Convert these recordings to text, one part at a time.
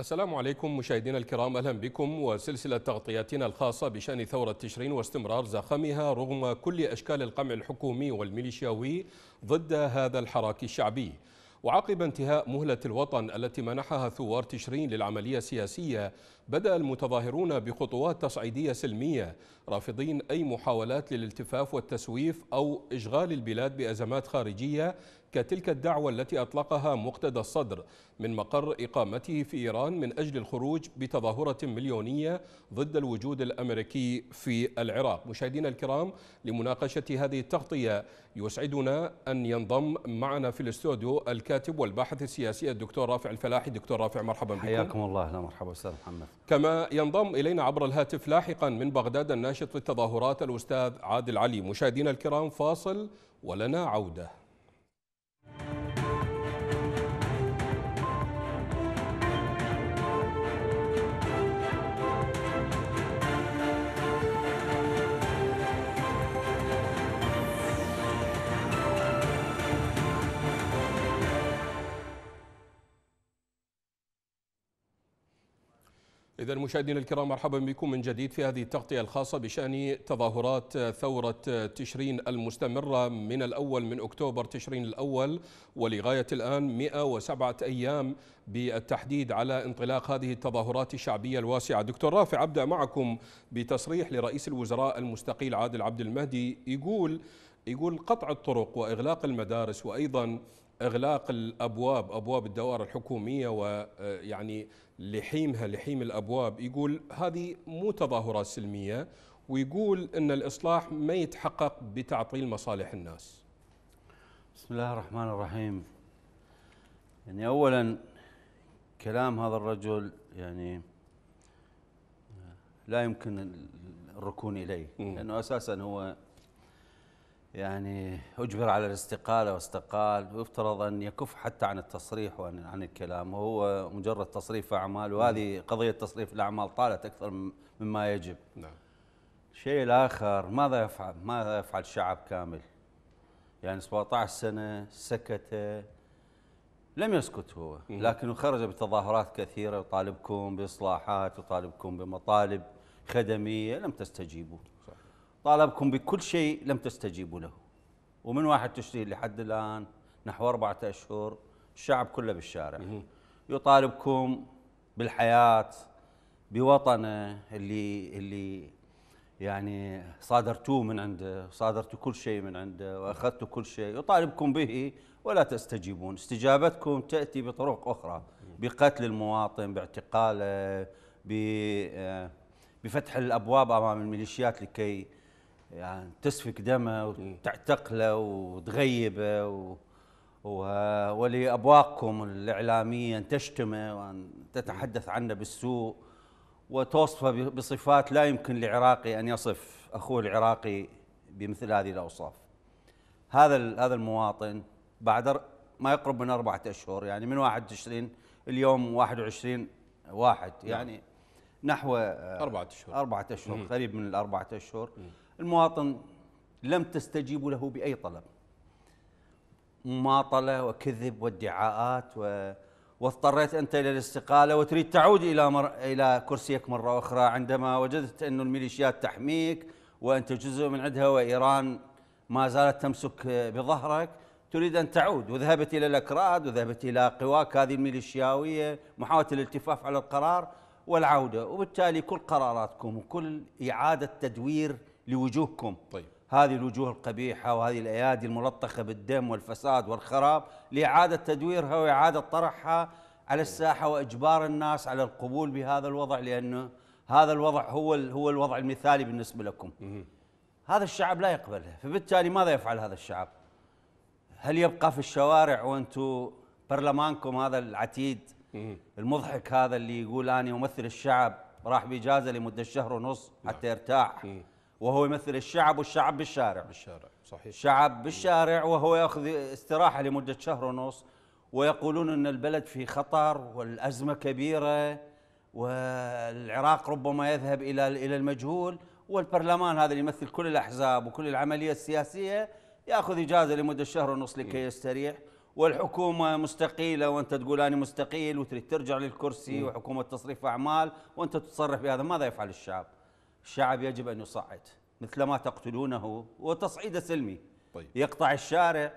السلام عليكم مشاهدينا الكرام اهلا بكم وسلسله تغطياتنا الخاصه بشان ثوره تشرين واستمرار زخمها رغم كل اشكال القمع الحكومي والميليشياوي ضد هذا الحراك الشعبي. وعقب انتهاء مهله الوطن التي منحها ثوار تشرين للعمليه السياسيه بدأ المتظاهرون بخطوات تصعيدية سلمية رافضين أي محاولات للالتفاف والتسويف أو إشغال البلاد بأزمات خارجية كتلك الدعوة التي أطلقها مقتدى الصدر من مقر إقامته في إيران من أجل الخروج بتظاهرة مليونية ضد الوجود الأمريكي في العراق مشاهدينا الكرام لمناقشة هذه التغطية يسعدنا أن ينضم معنا في الاستوديو الكاتب والباحث السياسي الدكتور رافع الفلاحي دكتور رافع مرحبا بكم حياكم الله أهلا مرحبا أستاذ محمد كما ينضم إلينا عبر الهاتف لاحقا من بغداد الناشط في التظاهرات الأستاذ عادل علي مشاهدينا الكرام فاصل ولنا عودة إذا مشاهدينا الكرام مرحبا بكم من جديد في هذه التغطية الخاصة بشأن تظاهرات ثورة تشرين المستمرة من الأول من أكتوبر تشرين الأول ولغاية الآن 107 أيام بالتحديد على انطلاق هذه التظاهرات الشعبية الواسعة دكتور رافع أبدأ معكم بتصريح لرئيس الوزراء المستقيل عادل عبد المهدي يقول يقول قطع الطرق وإغلاق المدارس وأيضا إغلاق الأبواب أبواب الدوائر الحكومية ويعني لحيمها لحيم الابواب يقول هذه مو تظاهرات سلميه ويقول ان الاصلاح ما يتحقق بتعطيل مصالح الناس. بسم الله الرحمن الرحيم. يعني اولا كلام هذا الرجل يعني لا يمكن الركون اليه لانه اساسا هو يعني أجبر على الاستقالة واستقال ويفترض أن يكف حتى عن التصريح وعن عن الكلام وهو مجرد تصريف أعمال وهذه نعم. قضية تصريف الأعمال طالت أكثر مما يجب نعم الشيء الآخر ماذا يفعل ماذا يفعل شعب كامل يعني 17 سنة سكت لم يسكت هو لكنه خرج بتظاهرات كثيرة يطالبكم بإصلاحات يطالبكم بمطالب خدمية لم تستجيبوا طالبكم بكل شيء لم تستجيبوا له ومن واحد تشرين لحد الآن نحو أربعة أشهر الشعب كله بالشارع يطالبكم بالحياة بوطنه اللي اللي يعني صادرتوه من عنده صادرتوا كل شيء من عنده وأخذتوا كل شيء يطالبكم به ولا تستجيبون استجابتكم تأتي بطرق أخرى بقتل المواطن باعتقاله آه، بفتح الأبواب أمام الميليشيات لكي يعني تسفك دمه إيه. وتعتقله وتغيبه و... و... ولأبواقكم الإعلامية أن تشتمه وأن تتحدث عنه بالسوء وتوصفه بصفات لا يمكن لعراقي أن يصف أخوه العراقي بمثل هذه الأوصاف هذا هذا المواطن بعد ما يقرب من أربعة أشهر يعني من 1 تشرين اليوم 21 واحد نعم. يعني نحو آه، أربعة أشهر أربعة أشهر قريب من الأربعة أشهر المواطن لم تستجيبوا له باي طلب مماطله وكذب وادعاءات و... واضطريت انت الى الاستقاله وتريد تعود الى مر... الى كرسيك مره اخرى عندما وجدت انه الميليشيات تحميك وانت جزء من عندها وايران ما زالت تمسك بظهرك تريد ان تعود وذهبت الى الاكراد وذهبت الى قواك هذه الميليشياويه محاوله الالتفاف على القرار والعوده وبالتالي كل قراراتكم وكل اعاده تدوير لوجوهكم طيب هذه الوجوه القبيحة وهذه الأيادي الملطخة بالدم والفساد والخراب لإعادة تدويرها وإعادة طرحها على طيب. الساحة وإجبار الناس على القبول بهذا الوضع لأنه هذا الوضع هو هو الوضع المثالي بالنسبة لكم هذا الشعب لا يقبلها فبالتالي ماذا يفعل هذا الشعب هل يبقى في الشوارع وأنتم برلمانكم هذا العتيد المضحك هذا اللي يقول أنا أمثل الشعب راح بإجازة لمدة شهر ونص حتى نعم. يرتاح وهو يمثل الشعب والشعب بالشارع بالشارع صحيح الشعب بالشارع وهو ياخذ استراحه لمده شهر ونص ويقولون ان البلد في خطر والازمه كبيره والعراق ربما يذهب الى الى المجهول والبرلمان هذا اللي يمثل كل الاحزاب وكل العمليه السياسيه ياخذ اجازه لمده شهر ونص لكي إيه. يستريح والحكومه مستقيله وانت تقول انا مستقيل وتريد ترجع للكرسي إيه. وحكومه تصريف اعمال وانت تتصرف بهذا ماذا يفعل الشعب؟ الشعب يجب أن يصعد مثل ما تقتلونه وتصعيد سلمي طيب. يقطع الشارع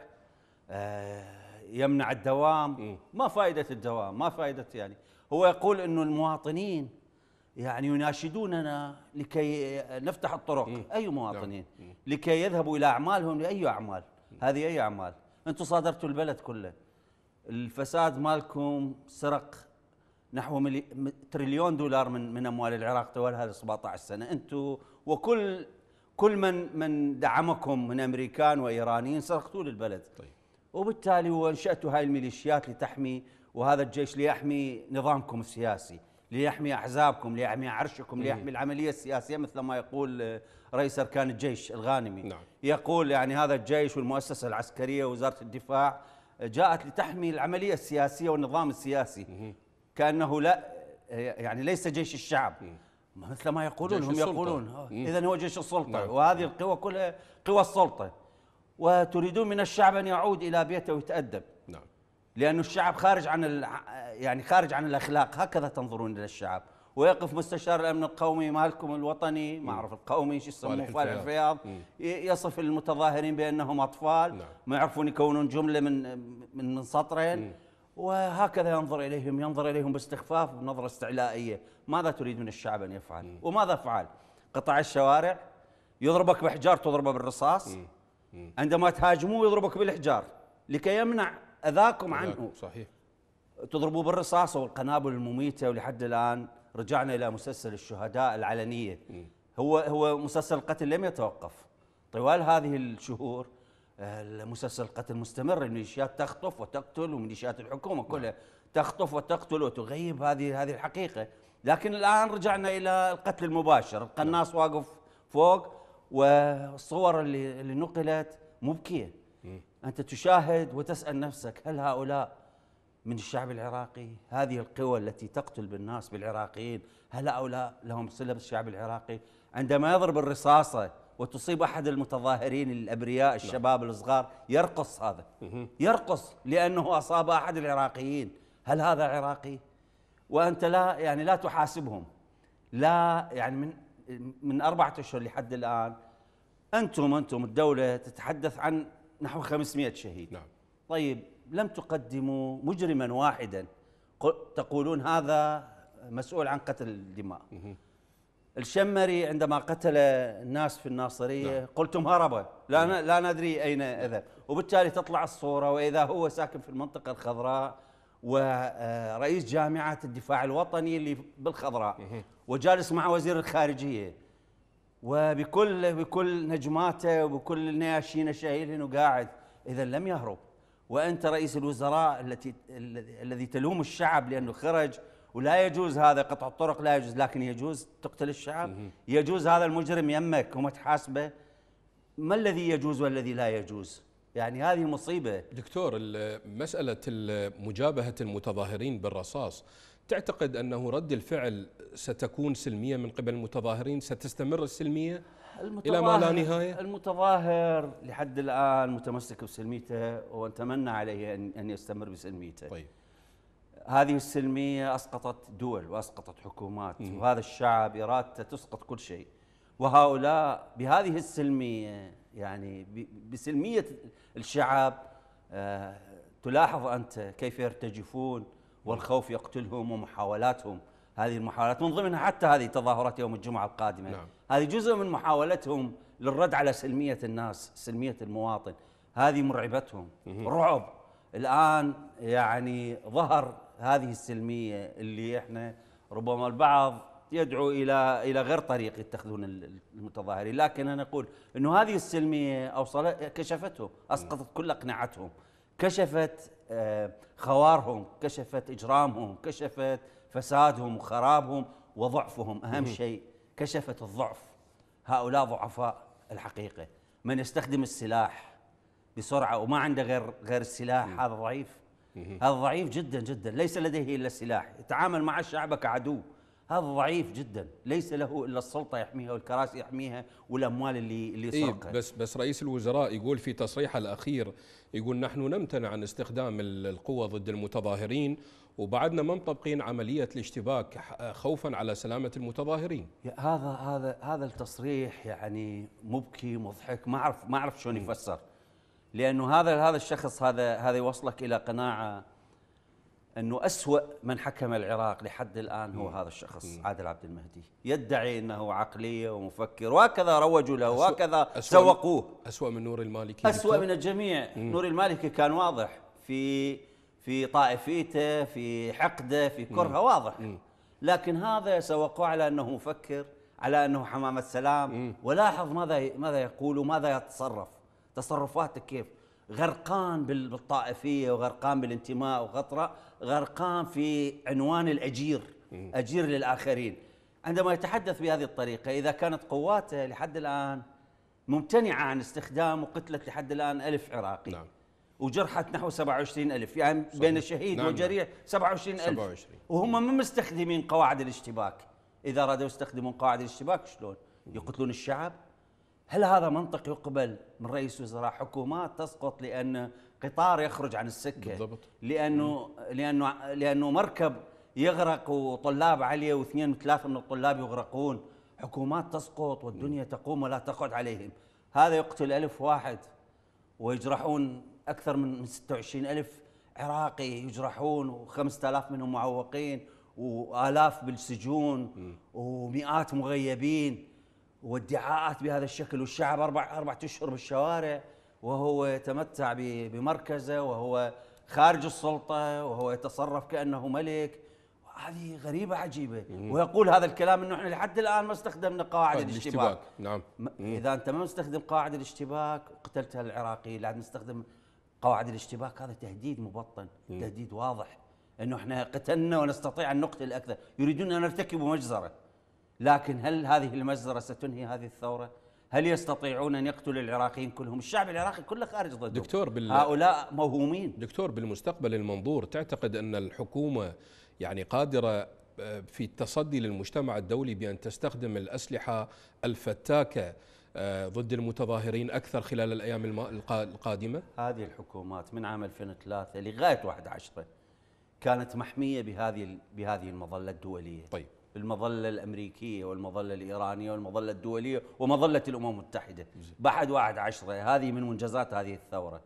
آه، يمنع الدوام ما فائدة الدوام ما فائدة يعني هو يقول أنه المواطنين يعني يناشدوننا لكي نفتح الطرق م. أي مواطنين م. نعم. لكي يذهبوا إلى أعمالهم لأي أعمال م. هذه أي أعمال أنتم صادرتوا البلد كله الفساد مالكم سرق نحو تريليون دولار من من اموال العراق طوال هذه 17 سنه انتم وكل كل من من دعمكم من امريكان وايرانيين سرقتوا للبلد طيب. وبالتالي وانشاتوا هاي الميليشيات لتحمي وهذا الجيش ليحمي نظامكم السياسي ليحمي احزابكم ليحمي عرشكم ليحمي العمليه السياسيه مثل ما يقول آه، رئيس اركان الجيش الغانمي نعم. يقول يعني هذا الجيش والمؤسسه العسكريه ووزاره الدفاع آه، جاءت لتحمي العمليه السياسيه والنظام السياسي كانه لا يعني ليس جيش الشعب مثل ما يقولون هم يقولون اذا هو جيش السلطه نعم. وهذه نعم. القوى كلها قوى السلطه وتريدون من الشعب ان يعود الى بيته ويتادب نعم لأن الشعب خارج عن يعني خارج عن الاخلاق هكذا تنظرون الى الشعب ويقف مستشار الامن القومي مالكم الوطني ما اعرف القومي شو يسموه فالح الفياض يصف المتظاهرين بانهم اطفال نعم. ما يعرفون يكونون جمله من من, من سطرين وهكذا ينظر إليهم ينظر إليهم باستخفاف بنظرة استعلائية ماذا تريد من الشعب أن يفعل وماذا فعل قطع الشوارع يضربك بحجار تضربه بالرصاص عندما تهاجموه يضربك بالحجار لكي يمنع أذاكم عنه صحيح تضربوه بالرصاص والقنابل المميتة ولحد الآن رجعنا إلى مسلسل الشهداء العلنية هو هو مسلسل القتل لم يتوقف طوال هذه الشهور المسلسل القتل مستمر الميليشيات تخطف وتقتل وميليشيات الحكومه نعم. كلها تخطف وتقتل وتغيب هذه هذه الحقيقه لكن الان رجعنا الى القتل المباشر نعم. القناص واقف فوق والصور اللي اللي نقلت مبكيه إيه. انت تشاهد وتسال نفسك هل هؤلاء من الشعب العراقي هذه القوى التي تقتل بالناس بالعراقيين هل هؤلاء لهم صله بالشعب العراقي عندما يضرب الرصاصه وتصيب احد المتظاهرين الابرياء نعم. الشباب الصغار يرقص هذا يرقص لانه اصاب احد العراقيين هل هذا عراقي وانت لا يعني لا تحاسبهم لا يعني من من أربعة أشهر لحد الآن أنتم أنتم الدولة تتحدث عن نحو 500 شهيد نعم. طيب لم تقدموا مجرما واحدا تقولون هذا مسؤول عن قتل الدماء مه. الشمري عندما قتل الناس في الناصريه نعم. قلتم هرب لا نعم. لا ندري اين إذا وبالتالي تطلع الصوره واذا هو ساكن في المنطقه الخضراء ورئيس جامعه الدفاع الوطني اللي بالخضراء إيه. وجالس مع وزير الخارجيه وبكل بكل نجماته وبكل نياشينه شايلهن وقاعد اذا لم يهرب وانت رئيس الوزراء التي الذي تلوم الشعب لانه خرج ولا يجوز هذا قطع الطرق لا يجوز لكن يجوز تقتل الشعب يجوز هذا المجرم يمك وما تحاسبه ما الذي يجوز والذي لا يجوز يعني هذه مصيبة دكتور مسألة مجابهة المتظاهرين بالرصاص تعتقد أنه رد الفعل ستكون سلمية من قبل المتظاهرين ستستمر السلمية إلى ما لا نهاية المتظاهر لحد الآن متمسك بسلميته ونتمنى عليه أن يستمر بسلميته طيب هذه السلمية أسقطت دول وأسقطت حكومات وهذا الشعب إرادته تسقط كل شيء وهؤلاء بهذه السلمية يعني بسلمية الشعب آه، تلاحظ أنت كيف يرتجفون والخوف يقتلهم ومحاولاتهم هذه المحاولات من ضمنها حتى هذه تظاهرات يوم الجمعة القادمة نعم. هذه جزء من محاولتهم للرد على سلمية الناس سلمية المواطن هذه مرعبتهم رعب الآن يعني ظهر هذه السلميه اللي احنا ربما البعض يدعو الى الى غير طريق يتخذون المتظاهرين، لكن انا اقول انه هذه السلميه اوصلت كشفتهم، اسقطت كل اقنعتهم، كشفت آه، خوارهم، كشفت اجرامهم، كشفت فسادهم وخرابهم وضعفهم، اهم شيء كشفت الضعف. هؤلاء ضعفاء الحقيقه، من يستخدم السلاح بسرعه وما عنده غير غير السلاح هذا ضعيف هذا ضعيف جدا جدا ليس لديه إلا السلاح يتعامل مع الشعب كعدو هذا ضعيف جدا ليس له الا السلطه يحميها والكراسي يحميها والاموال اللي اللي سرقها إيه بس بس رئيس الوزراء يقول في تصريحه الاخير يقول نحن نمتنع عن استخدام القوه ضد المتظاهرين وبعدنا ما مطبقين عمليه الاشتباك خوفا على سلامه المتظاهرين هذا هذا هذا التصريح يعني مبكي مضحك ما اعرف ما اعرف شلون يفسر لانه هذا هذا الشخص هذا هذا يوصلك الى قناعه انه أسوأ من حكم العراق لحد الان هو هذا الشخص عادل عبد المهدي يدعي انه عقليه ومفكر وهكذا روجوا له وهكذا سوقوه أسوأ من نور المالكي أسوأ من الجميع نور المالكي كان واضح في في طائفيته في حقده في كرهه واضح لكن هذا سوقوه على انه مفكر على انه حمامه سلام ولاحظ ماذا ماذا يقول وماذا يتصرف تصرفاتك كيف غرقان بالطائفيه وغرقان بالانتماء وغطرة غرقان في عنوان الاجير اجير للاخرين عندما يتحدث بهذه الطريقه اذا كانت قواته لحد الان ممتنعه عن استخدام وقتله لحد الان ألف عراقي نعم. وجرحت نحو 27 ألف يعني صحيح. بين شهيد نعم, نعم. وجريح 27 ألف 27. وهم ما مستخدمين قواعد الاشتباك إذا أرادوا يستخدمون قواعد الاشتباك شلون يقتلون الشعب هل هذا منطق يقبل من رئيس وزراء حكومات تسقط لان قطار يخرج عن السكه بالضبط. لانه لانه لانه مركب يغرق وطلاب عليه واثنين وثلاثه من الطلاب يغرقون حكومات تسقط والدنيا تقوم ولا تقعد عليهم هذا يقتل ألف واحد ويجرحون أكثر من 26 ألف عراقي يجرحون و5000 منهم معوقين وآلاف بالسجون ومئات مغيبين وادعاءات بهذا الشكل والشعب أربع اربع أشهر بالشوارع وهو يتمتع بمركزه وهو خارج السلطة وهو يتصرف كأنه ملك هذه غريبة عجيبة ويقول هذا الكلام أنه إحنا لحد الآن ما استخدمنا قواعد الاشتباك نعم إذا أنت ما مستخدم قواعد الاشتباك قتلتها العراقي لازم نستخدم قواعد الاشتباك هذا تهديد مبطن تهديد واضح أنه إحنا قتلنا ونستطيع أن نقتل أكثر يريدون أن يرتكبوا مجزرة لكن هل هذه المجزرة ستنهي هذه الثورة؟ هل يستطيعون ان يقتلوا العراقيين كلهم؟ الشعب العراقي كله خارج ضده دكتور بال... هؤلاء موهومين دكتور بالمستقبل المنظور تعتقد ان الحكومه يعني قادره آه، في التصدي للمجتمع الدولي بان تستخدم الاسلحه الفتاكه آه، ضد المتظاهرين اكثر خلال الايام القادمه؟ هذه الحكومات من عام 2003 لغايه 11 كانت محميه بهذه بهذه المظله الدوليه. طيب المظله الامريكيه والمظله الايرانيه والمظله الدوليه ومظله الامم المتحده بعد واحد عشرة هذه من منجزات هذه الثوره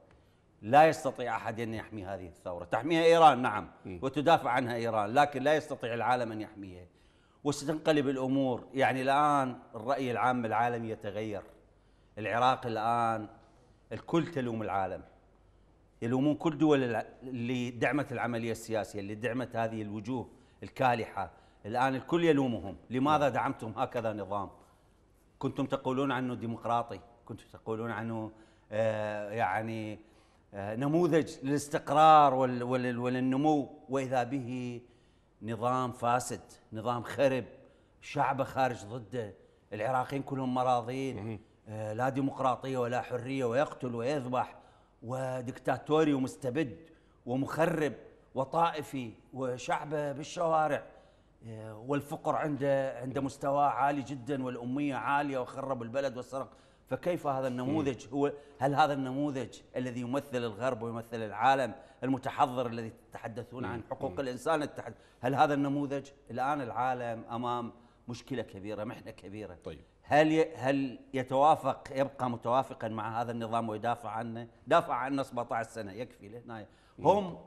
لا يستطيع احد ان يحمي هذه الثوره تحميها ايران نعم وتدافع عنها ايران لكن لا يستطيع العالم ان يحميها وستنقلب الامور يعني الان الراي العام العالمي يتغير العراق الان الكل تلوم العالم يلومون كل دول اللي دعمت العمليه السياسيه اللي دعمت هذه الوجوه الكالحه الآن الكل يلومهم لماذا نعم. دعمتم هكذا نظام كنتم تقولون عنه ديمقراطي كنتم تقولون عنه آه يعني آه نموذج للاستقرار وال وال والنمو وإذا به نظام فاسد نظام خرب شعبه خارج ضده العراقيين كلهم مراضين آه، لا ديمقراطية ولا حرية ويقتل ويذبح ودكتاتوري ومستبد ومخرب وطائفي وشعبه بالشوارع آه، والفقر عنده عنده مستوى عالي جدا والاميه عاليه وخرب البلد وسرق فكيف هذا النموذج هو هل هذا النموذج الذي يمثل الغرب ويمثل العالم المتحضر الذي تتحدثون عن حقوق الانسان هل هذا النموذج الان العالم امام مشكله كبيره محنه كبيره طيب هل هل يتوافق يبقى متوافقا مع هذا النظام ويدافع عنه دافع عنه 17 سنه يكفي لهنا هم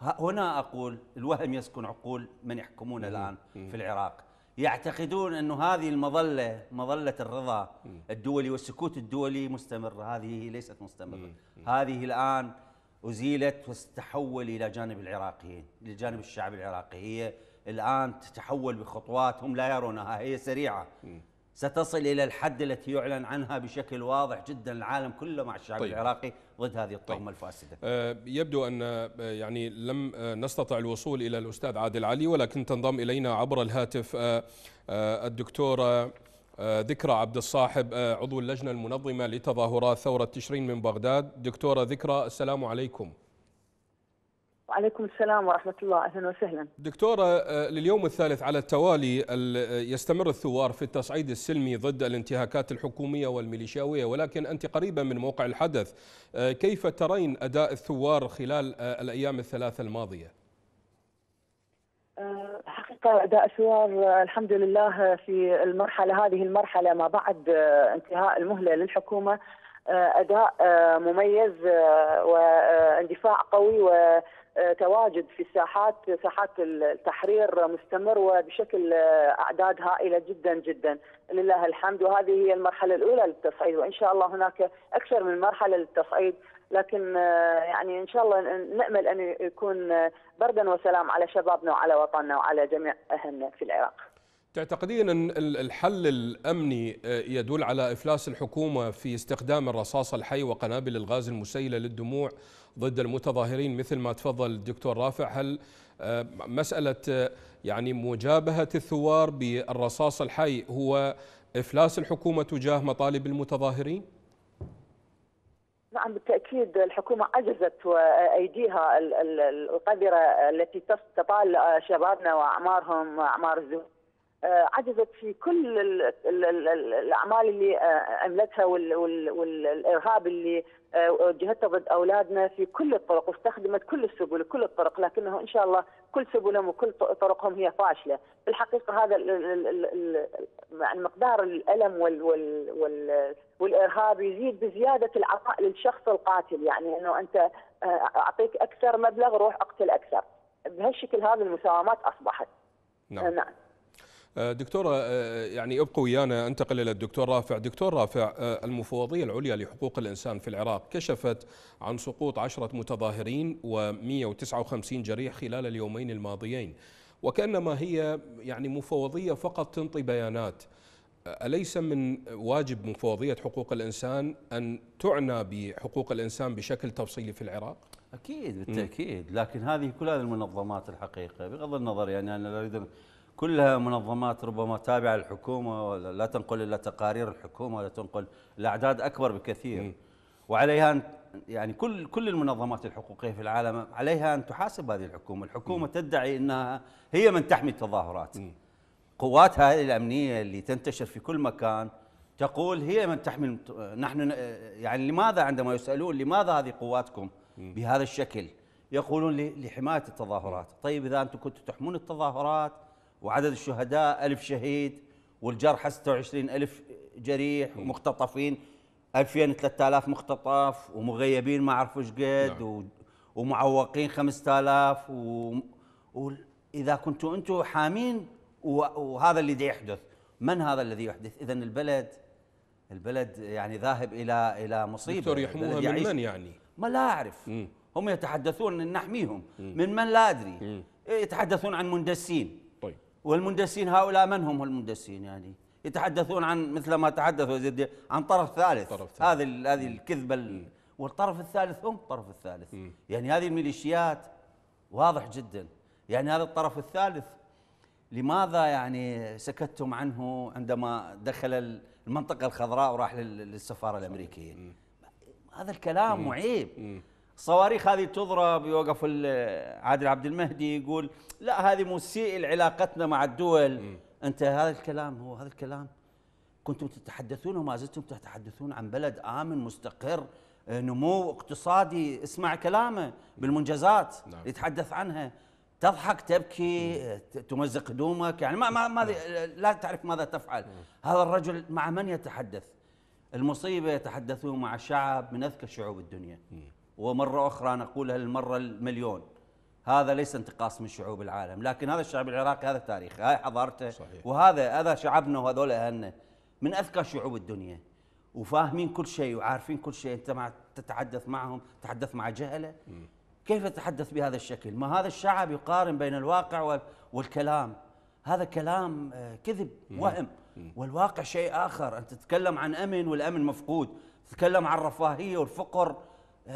هنا أقول الوهم يسكن عقول من يحكمون الآن في العراق يعتقدون أن هذه المظلة مظلة الرضا الدولي والسكوت الدولي مستمر هذه ليست مستمرة هذه الآن أزيلت وتتحول إلى جانب العراقيين لجانب الشعب العراقي هي الآن تتحول بخطوات هم لا يرونها هي سريعة ستصل الى الحد التي يعلن عنها بشكل واضح جدا العالم كله مع الشعب طيب. العراقي ضد هذه الطغمه طيب. الفاسده. آه يبدو ان آه، يعني لم آه، نستطع الوصول الى الاستاذ عادل علي ولكن تنضم الينا عبر الهاتف آه آه الدكتوره آه، ذكرى عبد الصاحب عضو اللجنه المنظمه لتظاهرات ثوره تشرين من بغداد. دكتوره ذكرى السلام عليكم. وعليكم السلام ورحمة الله أهلا وسهلا دكتورة آه، لليوم الثالث على التوالي آه، يستمر الثوار في التصعيد السلمي ضد الانتهاكات الحكومية والميليشياوية ولكن أنت قريبة من موقع الحدث آه، كيف ترين أداء الثوار خلال الأيام الثلاثة الماضية؟ حقيقة أداء الثوار الحمد لله في المرحلة هذه المرحلة ما بعد انتهاء المهلة للحكومة أداء مميز واندفاع قوي و آه، تواجد في ساحات ساحات التحرير مستمر وبشكل آه، اعداد هائله جدا جدا لله الحمد وهذه هي المرحله الاولى للتصعيد وان شاء الله هناك اكثر من مرحله للتصعيد لكن آه، يعني ان شاء الله نامل ان يكون بردا وسلام على شبابنا وعلى وطننا وعلى جميع اهلنا في العراق. تعتقدين أن الحل الأمني آه، يدل على إفلاس الحكومة في استخدام الرصاص الحي وقنابل الغاز المسيلة للدموع ضد المتظاهرين مثل ما تفضل الدكتور رافع هل آه، مسألة آه، يعني مجابهة الثوار بالرصاص الحي هو إفلاس الحكومة تجاه مطالب المتظاهرين؟ نعم بالتاكيد الحكومه عجزت وايديها القذره التي تطال شبابنا واعمارهم واعمار الزوج آه، عجزت في كل الاعمال اللي عملتها آه، والارهاب اللي آه، وجهتها ضد اولادنا في كل الطرق واستخدمت كل السبل وكل الطرق لكنه ان شاء الله كل سبلهم وكل طرقهم هي فاشله، في الحقيقه هذا يعني مقدار الالم والارهاب يزيد بزياده العطاء للشخص القاتل يعني انه انت اعطيك اكثر مبلغ روح اقتل اكثر، بهالشكل هذا المساومات اصبحت. نعم. نعم. دكتورة آه، آه، يعني ابقوا ويانا انتقل الى الدكتور رافع، دكتور رافع آه، المفوضية العليا لحقوق الانسان في العراق كشفت عن سقوط عشرة متظاهرين و159 جريح خلال اليومين الماضيين وكانما هي يعني مفوضية فقط تنطي بيانات أليس من واجب مفوضية حقوق الإنسان أن تعنى بحقوق الإنسان بشكل تفصيلي في العراق؟ أكيد بالتأكيد لكن هذه كل هذه المنظمات الحقيقة بغض النظر يعني أنا لا أريد كلها منظمات ربما تابعه للحكومه لا تنقل الا تقارير الحكومه ولا تنقل الاعداد اكبر بكثير وعليها أن يعني كل كل المنظمات الحقوقيه في العالم عليها ان تحاسب هذه الحكومه، الحكومه م. تدعي انها هي من تحمي التظاهرات. م. قواتها الامنيه اللي تنتشر في كل مكان تقول هي من تحمي نحن يعني لماذا عندما يسالون لماذا هذه قواتكم بهذا الشكل؟ يقولون لحمايه التظاهرات، طيب اذا انتم كنتم تحمون التظاهرات وعدد الشهداء ألف شهيد والجرحى 26 ألف جريح ومختطفين 2000 3000 مختطف ومغيبين ما اعرف ايش قد نعم. ومعوقين 5000 و... واذا كنتوا انتم حامين و... وهذا اللي دي يحدث من هذا الذي يحدث اذا البلد البلد يعني ذاهب الى الى مصيبه دكتور يحموها من من يعني ما لا اعرف مم. هم يتحدثون ان نحميهم مم. من من لا ادري مم. يتحدثون عن مندسين والمندسين هؤلاء من هم المندسين يعني يتحدثون عن مثل ما تحدثوا زيد عن طرف ثالث طرف هذه هذه الكذبه والطرف الثالث هم الطرف الثالث م. يعني هذه الميليشيات واضح جدا يعني هذا الطرف الثالث لماذا يعني سكتتم عنه عندما دخل المنطقه الخضراء وراح للسفاره الامريكيه هذا الكلام معيب الصواريخ هذه تضرب يوقف عادل عبد المهدي يقول لا هذه مسيء لعلاقتنا مع الدول م. انت هذا الكلام هو هذا الكلام كنتم تتحدثون وما زلتم تتحدثون عن بلد امن مستقر آه، نمو اقتصادي اسمع كلامه بالمنجزات نعم. يتحدث عنها تضحك تبكي آه، تمزق هدومك يعني ما ما, ما نعم. لا تعرف ماذا تفعل هذا الرجل مع من يتحدث المصيبه يتحدثون مع شعب من اذكى شعوب الدنيا ومرة أخرى نقولها للمرة المليون هذا ليس انتقاص من شعوب العالم لكن هذا الشعب العراقي هذا تاريخ هاي حضارته صحيح. وهذا هذا شعبنا وهذول أهلنا من أذكى شعوب الدنيا وفاهمين كل شيء وعارفين كل شيء أنت مع تتحدث معهم تحدث مع جهلة م. كيف تتحدث بهذا الشكل ما هذا الشعب يقارن بين الواقع والكلام هذا كلام آه، كذب وهم والواقع شيء آخر أنت تتكلم عن أمن والأمن مفقود تتكلم عن الرفاهية والفقر 39% 40%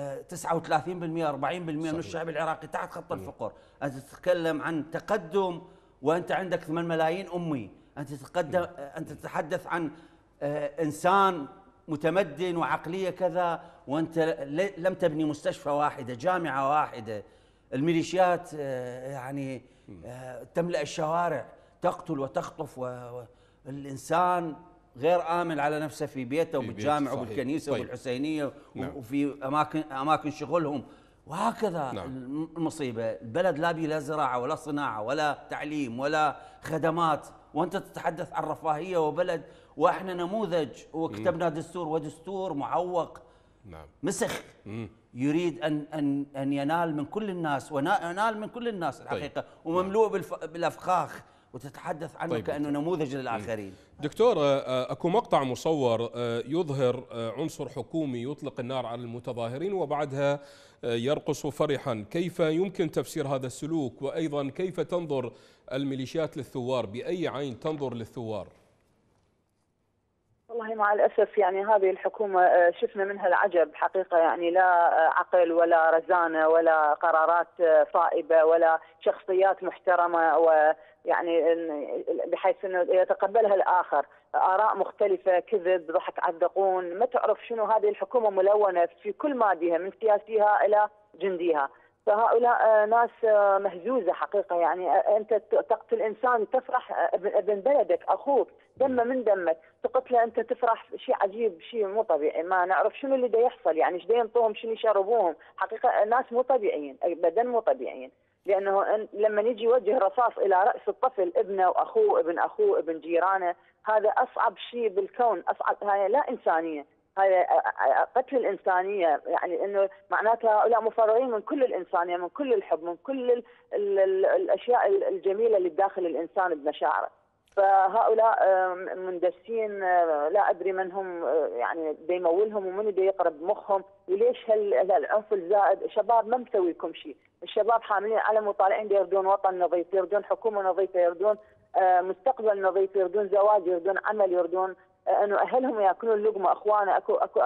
من الشعب العراقي تحت خط الفقر انت تتكلم عن تقدم وانت عندك 8 ملايين امي انت تتقدم نعم. انت تتحدث عن آه، انسان متمدن وعقليه كذا وانت لم تبني مستشفى واحده جامعه واحده الميليشيات آه، يعني آه، تملا الشوارع تقتل وتخطف والانسان غير امن على نفسه في بيته وبالجامع وبالكنيسه طيب. وبالحسينيه نعم. وفي اماكن اماكن شغلهم وهكذا نعم. المصيبه البلد لا بي لا زراعه ولا صناعه ولا تعليم ولا خدمات وانت تتحدث عن رفاهيه وبلد واحنا نموذج وكتبنا دستور ودستور معوق نعم مسخ مم. يريد ان ان ان ينال من كل الناس وينال من كل الناس طيب. الحقيقه طيب. ومملوء نعم. بالافخاخ وتتحدث عنه طيب كأنه نموذج إيه. للآخرين دكتور آه، آه، أكو مقطع مصور آه، يظهر عنصر حكومي يطلق النار على المتظاهرين وبعدها يرقص فرحا كيف يمكن تفسير هذا السلوك وأيضا كيف تنظر الميليشيات للثوار بأي عين تنظر للثوار والله مع الاسف يعني هذه الحكومه آه، شفنا منها العجب حقيقه يعني لا آه، عقل ولا رزانه ولا قرارات صائبه آه، ولا شخصيات محترمه ويعني بحيث انه يتقبلها الاخر اراء مختلفه كذب ضحك على الدقون ما تعرف شنو هذه الحكومه ملونه في كل ما بها من سياسيها الى جنديها فهؤلاء آه، ناس آه، مهزوزة حقيقة يعني آه، أنت تقتل إنسان تفرح ابن بلدك أخوك دمه من دمك تقتله أنت تفرح شيء عجيب شيء مو طبيعي ما نعرف شنو اللي دا يحصل يعني ايش ينطوهم شنو يشربوهم حقيقة ناس مو طبيعيين أبدا مو طبيعيين لأنه لما يجي يوجه رصاص إلى رأس الطفل ابنه وأخوه ابن أخوه ابن جيرانه هذا أصعب شيء بالكون أصعب هاي لا إنسانية هاي قتل الانسانيه يعني انه معناتها هؤلاء مفرغين من كل الانسانيه من كل الحب من كل الـ الـ الـ الاشياء الجميله اللي بداخل الانسان بمشاعره فهؤلاء مندسين لا ادري من هم يعني بيمولهم ومن بيقرب مخهم وليش هالعنف الزائد شباب ما مسوي لكم شيء الشباب حاملين علم وطالعين يردون وطن نظيف يردون حكومه نظيفه يردون مستقبل نظيف يردون زواج يردون عمل يردون انه اهلهم ياكلون لقمه اخوانه اكو اكو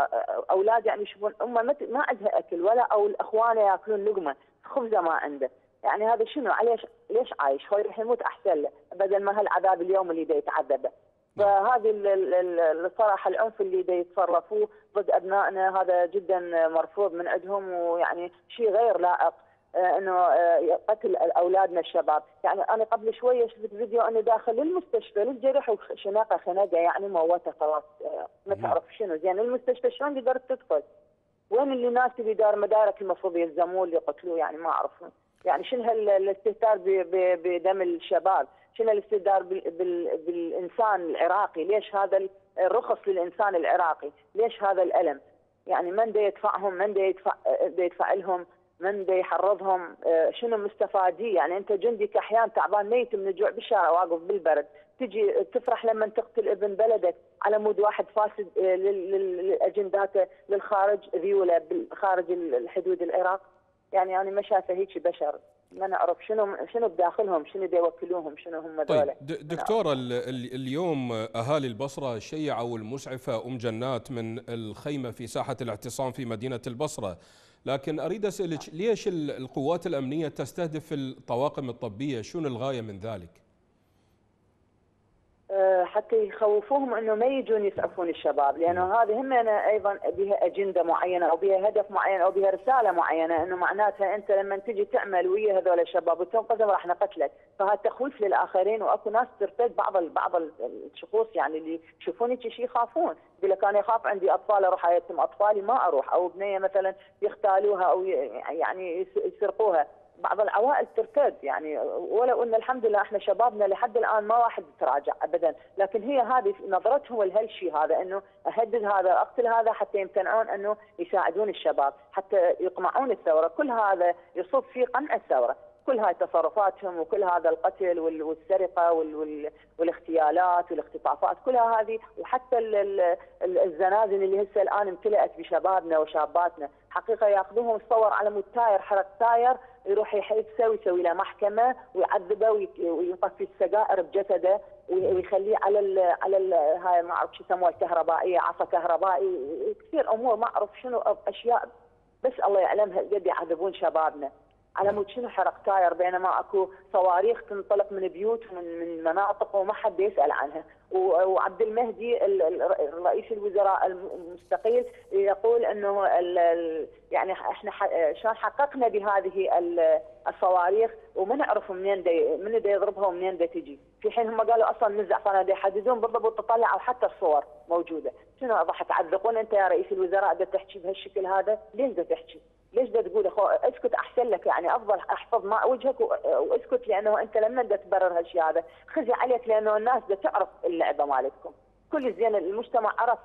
اولاد يعني يشوفون امه ما عندها اكل ولا او اخوانه ياكلون لقمه خبزه ما عنده يعني هذا شنو ليش ليش عايش هو راح يموت احسن له بدل ما هالعذاب اليوم اللي يتعذبه نعم. فهذه الصراحه العنف اللي بيتصرفوه يتصرفوه ضد ابنائنا هذا جدا مرفوض من عندهم ويعني شيء غير لائق آه، انه آه، قتل اولادنا الشباب، يعني انا قبل شويه شفت فيديو انه داخل المستشفى للجرح وشناقه خناقه يعني موته خلاص آه، ما تعرف شنو زين المستشفى شلون قدرت تدخل؟ وين اللي ناسب دار مدارك المفروض يلزموه اللي يقتلوه يعني ما اعرف يعني شنو هالاستهتار بدم الشباب؟ شنو الاستهتار بالانسان العراقي؟ ليش هذا الرخص للانسان العراقي؟ ليش هذا الالم؟ يعني من دا يدفعهم؟ من دا يدفع, يدفع لهم؟ من بيحرضهم آه، شنو مستفاديه يعني انت جندك احيانا تعبان ميت من الجوع بالشارع واقف بالبرد تجي تفرح لما تقتل ابن بلدك على مود واحد فاسد آه، لاجنداته للخارج ذيوله خارج الحدود العراق يعني انا يعني ما شايفه هيك بشر ما نعرف شنو شنو بداخلهم شنو بيوكلوهم شنو هم دولة طيب دكتوره اليوم اهالي البصره شيعوا المسعفه ام جنات من الخيمه في ساحه الاعتصام في مدينه البصره لكن اريد اسالك ليش القوات الامنيه تستهدف الطواقم الطبيه شنو الغايه من ذلك آه، حتى يخوفوهم انه ما يجون يسعفون الشباب لانه نعم. هذه هم أنا ايضا بها اجنده معينه او بها هدف معين او بها رساله معينه انه معناتها انت لما تجي تعمل ويا هذول الشباب وتنقذهم راح نقتلك فهذا تخويف للاخرين واكو ناس ترتد بعض بعض الشخوص يعني اللي يشوفون شيء يخافون يقول لك انا اخاف عندي اطفال اروح ايتم اطفالي ما اروح او بنيه مثلا يختالوها او يعني يسرقوها بعض الاوائل ترتد يعني ولو ان الحمد لله احنا شبابنا لحد الان ما واحد تراجع ابدا، لكن هي هذه نظرتهم لهالشيء هذا انه اهدد هذا اقتل هذا حتى يمتنعون انه يساعدون الشباب، حتى يقمعون الثوره، كل هذا يصب في قمع الثوره، كل هاي تصرفاتهم وكل هذا القتل والسرقه والاغتيالات والاختطافات كلها هذه وحتى الزنازن اللي هسه الان امتلأت بشبابنا وشاباتنا حقيقه ياخذوهم تصور على مود تاير حرق تاير يروح يحبسه ويسوي له محكمه ويعذبه ويطفي السجائر بجسده ويخليه على الـ على الـ هاي ما اعرف شو يسموها الكهربائيه عصا كهربائي كثير امور ما اعرف شنو اشياء بس الله يعلمها قد يعذبون شبابنا على مود شنو حرق تاير بينما اكو صواريخ تنطلق من بيوت من من مناطق وما حد يسال عنها وعبد المهدي رئيس الوزراء المستقيل يقول انه يعني احنا شلون حققنا بهذه الصواريخ وما نعرف منين دي من دي يضربها ومنين دي تجي في حين هم قالوا اصلا نزع الزعفران دي يحددون بالضبط تطلعوا حتى الصور موجوده شنو راح تعذقون انت يا رئيس الوزراء بدك تحكي بهالشكل هذا ليش بدك تحكي ليش بدها تقول أخو اسكت احسن لك يعني افضل احفظ ما وجهك واسكت لانه انت لما بدك تبرر هالشيء هذا خزي عليك لانه الناس بدها تعرف اللعبه مالتكم كل زين المجتمع عرف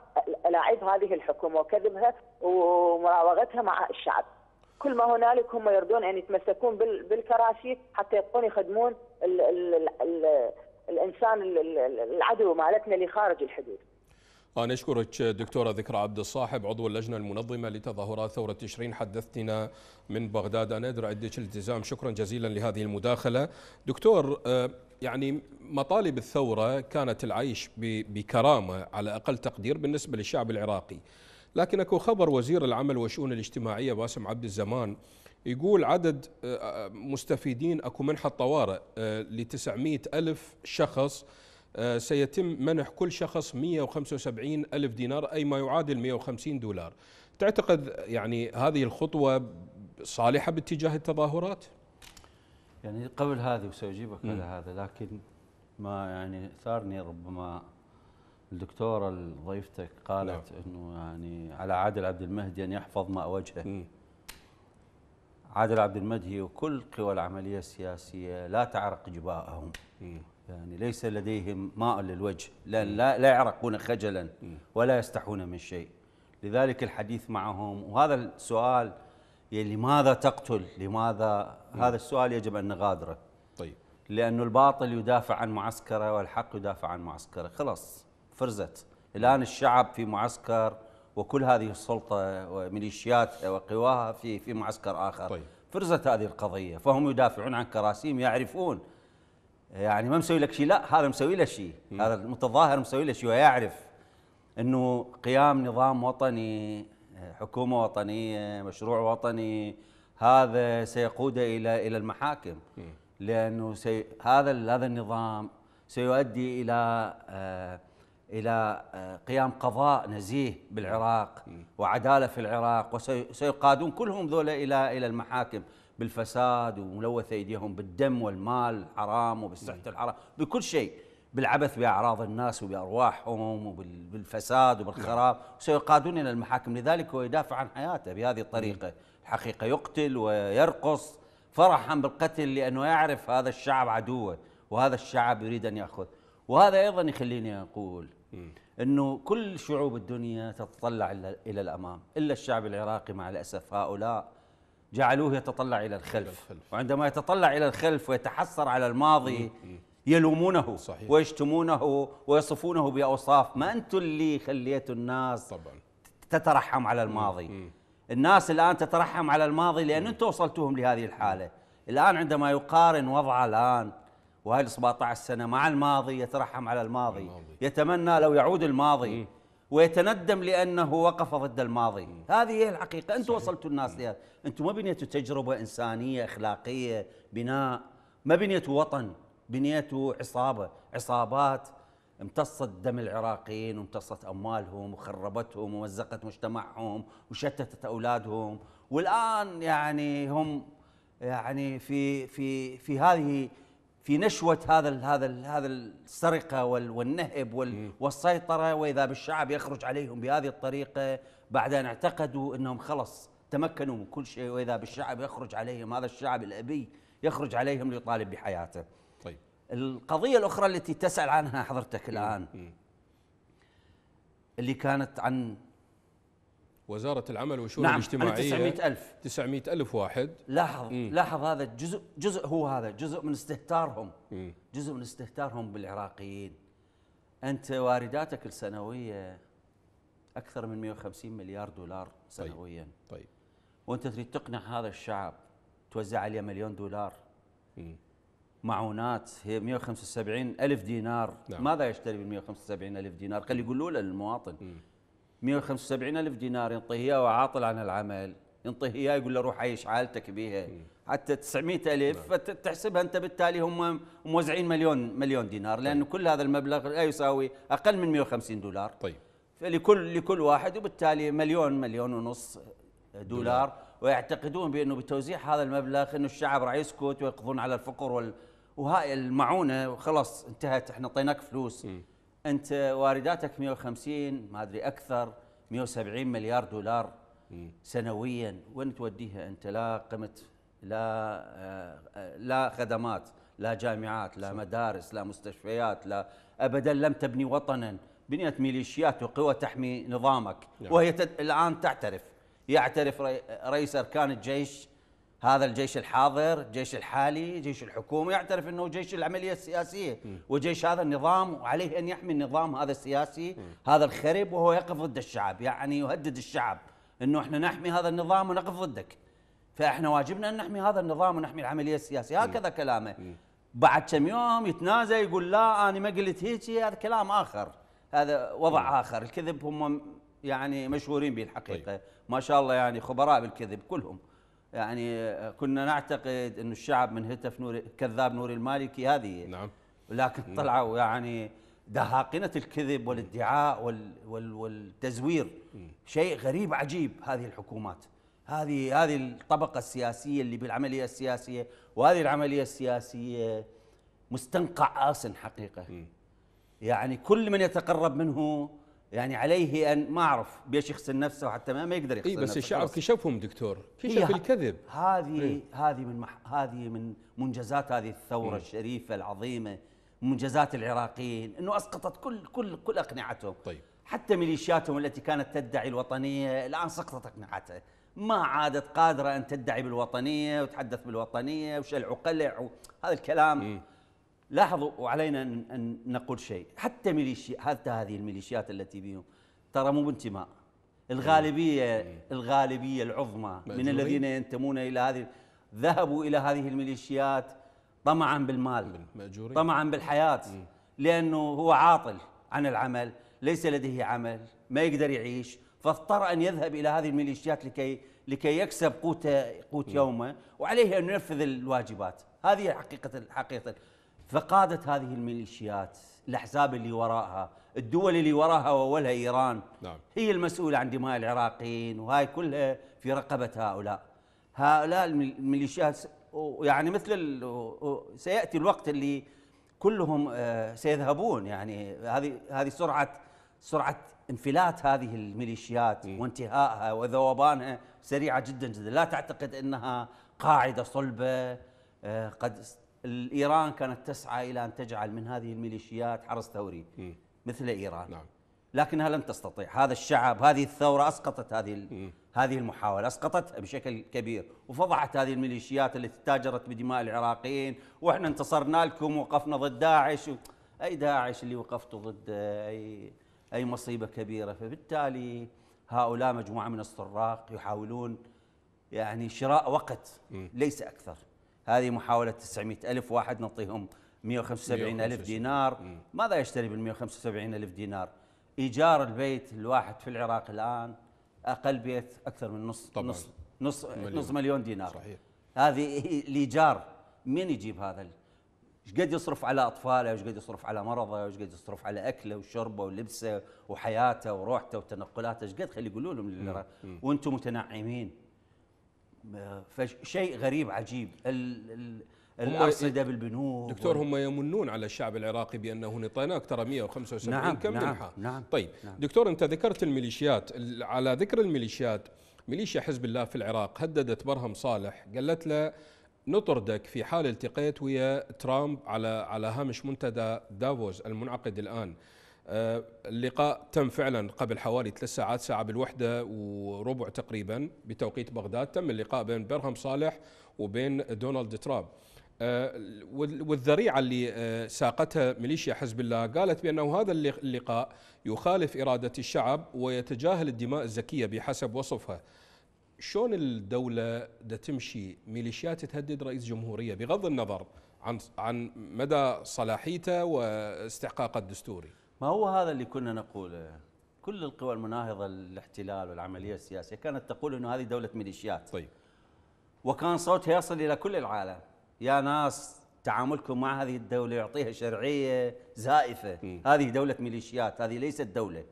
لاعب هذه الحكومه وكذبها ومراوغتها مع الشعب كل ما هنالك هم يرضون ان يتمسكون بالكراسي حتى يبقون يخدمون الـ الـ الـ الانسان العدو مالتنا اللي خارج الحدود آه، نشكرك دكتورة ذكرى عبد الصاحب عضو اللجنة المنظمة لتظاهرات ثورة تشرين حدثتنا من بغداد أنا أدرى عندك التزام شكرا جزيلا لهذه المداخلة دكتور آه، يعني مطالب الثورة كانت العيش بكرامة على أقل تقدير بالنسبة للشعب العراقي لكن أكو خبر وزير العمل والشؤون الاجتماعية باسم عبد الزمان يقول عدد آه، مستفيدين أكو منحة طوارئ ل 900 ألف شخص آه، سيتم منح كل شخص 175 ألف دينار أي ما يعادل 150 دولار تعتقد يعني هذه الخطوة صالحة باتجاه التظاهرات؟ يعني قبل هذه وسأجيبك على هذا لكن ما يعني ثارني ربما الدكتورة ضيفتك قالت نعم. أنه يعني على عادل عبد المهدي أن يحفظ ماء وجهه عادل عبد المهدي وكل قوى العملية السياسية لا تعرق جباههم يعني ليس لديهم ماء للوجه لا, لا, لا يعرقون خجلا ولا يستحون من شيء لذلك الحديث معهم وهذا السؤال يعني لماذا تقتل لماذا هذا السؤال يجب أن نغادره طيب لأن الباطل يدافع عن معسكره والحق يدافع عن معسكره خلاص فرزت الآن الشعب في معسكر وكل هذه السلطة وميليشيات وقواها في في معسكر آخر طيب. فرزت هذه القضية فهم يدافعون عن كراسيم يعرفون يعني ما مسوي لك شيء لا هذا مسوي له شيء هذا المتظاهر مسوي له شيء ويعرف انه قيام نظام وطني حكومه وطنيه مشروع وطني هذا سيقوده الى الى المحاكم لانه سي هذا هذا النظام سيؤدي الى آه الى آه قيام قضاء نزيه بالعراق وعداله في العراق وسيقادون كلهم ذولا الى الى المحاكم بالفساد وملوثة ايديهم بالدم والمال الحرام وبالسحت الحرام بكل شيء بالعبث باعراض الناس وبارواحهم وبالفساد وبالخراب نعم. سيقادون الى المحاكم لذلك هو يدافع عن حياته بهذه الطريقه الحقيقه يقتل ويرقص فرحا بالقتل لانه يعرف هذا الشعب عدوه وهذا الشعب يريد ان ياخذ وهذا ايضا يخليني اقول انه كل شعوب الدنيا تتطلع الى الامام الا الشعب العراقي مع الاسف هؤلاء جعلوه يتطلع إلى الخلف وعندما يتطلع إلى الخلف ويتحسر على الماضي يلومونه صحيح. ويشتمونه ويصفونه بأوصاف ما أنتم اللي خليتوا الناس طبعا. تترحم على الماضي الناس الآن تترحم على الماضي لأن أنتم وصلتوهم لهذه الحالة الآن عندما يقارن وضعه الآن وهذه 17 سنة مع الماضي يترحم على الماضي, الماضي. يتمنى لو يعود الماضي ويتندم لانه وقف ضد الماضي هذه هي الحقيقه انتم وصلتوا الناس لهذا انتم ما بنيتوا تجربه انسانيه اخلاقيه بناء ما بنيتوا وطن بنيتوا عصابه عصابات امتصت دم العراقيين وامتصت اموالهم وخربتهم ومزقت مجتمعهم وشتتت اولادهم والان يعني هم يعني في في في هذه في نشوه هذا الـ هذا الـ هذا السرقه والنهب والسيطره واذا بالشعب يخرج عليهم بهذه الطريقه بعد ان اعتقدوا انهم خلص تمكنوا من كل شيء واذا بالشعب يخرج عليهم هذا الشعب الابي يخرج عليهم ليطالب بحياته. طيب القضيه الاخرى التي تسال عنها حضرتك الان اللي كانت عن وزارة العمل والشؤون نعم الاجتماعية 900 ألف 900 ألف واحد لاحظ مم. لاحظ هذا الجزء جزء هو هذا جزء من استهتارهم مم. جزء من استهتارهم بالعراقيين أنت وارداتك السنوية أكثر من 150 مليار دولار طيب، سنويا طيب, طيب. وأنت تريد تقنع هذا الشعب توزع عليه مليون دولار مم. معونات هي 175 ألف دينار نعم. ماذا يشتري بال 175 ألف دينار خلي يقولوا للمواطن مم. 175 ألف دينار ينطيه اياه وعاطل عن العمل ينطيه اياه يقول له روح عيش عائلتك بيها حتى 900 ألف نعم. فتحسبها أنت بالتالي هم موزعين مليون مليون دينار لأن طيب. كل هذا المبلغ لا يساوي أقل من 150 دولار طيب فلكل لكل واحد وبالتالي مليون مليون ونص دولار, دولار. ويعتقدون بأنه بتوزيع هذا المبلغ أنه الشعب راح يسكت ويقضون على الفقر وال وهاي المعونة خلاص انتهت احنا اعطيناك فلوس م. انت وارداتك 150 ما ادري اكثر 170 مليار دولار سنويا وين توديها انت لا قمه لا آه، لا خدمات لا جامعات لا مدارس لا مستشفيات لا ابدا لم تبني وطنا بنيت ميليشيات وقوى تحمي نظامك نعم. وهي الان تعترف يعترف رئيس اركان الجيش هذا الجيش الحاضر الجيش الحالي جيش الحكومة يعترف أنه جيش العملية السياسية م. وجيش هذا النظام وعليه أن يحمي النظام هذا السياسي م. هذا الخرب وهو يقف ضد الشعب يعني يهدد الشعب أنه إحنا نحمي هذا النظام ونقف ضدك فإحنا واجبنا أن نحمي هذا النظام ونحمي العملية السياسية هكذا م. كلامه م. بعد كم يوم يتنازى يقول لا أنا ما قلت هيك هذا كلام آخر هذا وضع م. آخر الكذب هم يعني مشهورين به الحقيقة طيب. ما شاء الله يعني خبراء بالكذب كلهم يعني كنا نعتقد أن الشعب من هتف نور كذاب نور المالكي هذه نعم لكن نعم. طلعوا يعني دهاقنة الكذب والادعاء وال والتزوير شيء غريب عجيب هذه الحكومات هذه هذه الطبقة السياسية اللي بالعملية السياسية وهذه العملية السياسية مستنقع آسن حقيقة يعني كل من يتقرب منه يعني عليه ان ما اعرف يخسر نفسه حتى ما, ما يقدر يخسر إيه بس نفسه الشعب كشفهم دكتور كشف إيه الكذب هذه إيه؟ هذه من مح هذه من منجزات هذه الثوره إيه؟ الشريفه العظيمه منجزات العراقيين انه اسقطت كل كل كل اقنعتهم طيب حتى ميليشياتهم التي كانت تدعي الوطنيه الان سقطت اقنعتها ما عادت قادره ان تدعي بالوطنيه وتحدث بالوطنيه وشلع وقلع وهذا الكلام إيه؟ لاحظوا وعلينا ان نقول شيء حتى ميليشيا حتى هذه الميليشيات التي بهم ترى مو بانتماء الغالبيه إيه. الغالبيه العظمى من الذين ينتمون الى هذه ذهبوا الى هذه الميليشيات طمعا بالمال مأجورين. طمعا بالحياه إيه. لانه هو عاطل عن العمل ليس لديه عمل ما يقدر يعيش فاضطر ان يذهب الى هذه الميليشيات لكي لكي يكسب قوته قوت إيه. يومه وعليه ان ينفذ الواجبات هذه حقيقه حقيقه فقادت هذه الميليشيات الأحزاب اللي وراءها الدول اللي وراها وأولها إيران نعم. هي المسؤولة عن دماء العراقيين وهاي كلها في رقبة هؤلاء هؤلاء الميليشيات يعني مثل سيأتي الوقت اللي كلهم آه، سيذهبون يعني هذه هذه سرعة سرعة انفلات هذه الميليشيات م. وانتهائها وذوبانها سريعة جدا جدا لا تعتقد أنها قاعدة صلبة آه، قد ايران كانت تسعى الى ان تجعل من هذه الميليشيات حرس ثوري مثل ايران نعم. لكنها لم تستطيع هذا الشعب هذه الثوره اسقطت هذه هذه المحاوله اسقطتها بشكل كبير وفضحت هذه الميليشيات التي تاجرت بدماء العراقيين واحنا انتصرنا لكم وقفنا ضد داعش و... اي داعش اللي وقفتوا ضد اي اي مصيبه كبيره فبالتالي هؤلاء مجموعه من السراق يحاولون يعني شراء وقت ليس اكثر هذه محاولة 900 ألف واحد نعطيهم 175 ألف دينار ماذا يشتري بال 175 ألف دينار إيجار البيت الواحد في العراق الآن أقل بيت أكثر من نص طبعاً. نص نص مليون. نص مليون دينار صحيح. هذه الإيجار من يجيب هذا ايش قد يصرف على اطفاله وايش قد يصرف على مرضه وايش قد يصرف على اكله وشربه ولبسه وحياته وروحته وتنقلاته ايش قد خلي يقولوا لهم وانتم متنعمين فشيء غريب عجيب الارصده إيه، بالبنوك دكتور هم يمنون على الشعب العراقي بانه نطيناك ترى 175 نعم كم نعم منحه نعم طيب نعم دكتور انت ذكرت الميليشيات على ذكر الميليشيات ميليشيا حزب الله في العراق هددت برهم صالح قالت له نطردك في حال التقيت ويا ترامب على على هامش منتدى دافوس المنعقد الان آه، اللقاء تم فعلا قبل حوالي ثلاث ساعات ساعة بالوحدة وربع تقريبا بتوقيت بغداد تم اللقاء بين برهم صالح وبين دونالد ترامب آه، والذريعة اللي آه، ساقتها ميليشيا حزب الله قالت بأنه هذا اللقاء يخالف إرادة الشعب ويتجاهل الدماء الزكية بحسب وصفها شلون الدولة دا تمشي ميليشيات تهدد رئيس جمهورية بغض النظر عن عن مدى صلاحيته واستحقاقه الدستوري ما هو هذا اللي كنا نقوله كل القوى المناهضة للاحتلال والعملية السياسية كانت تقول أنه هذه دولة ميليشيات طيب وكان صوتها يصل إلى كل العالم يا ناس تعاملكم مع هذه الدولة يعطيها شرعية زائفة م. هذه دولة ميليشيات هذه ليست دولة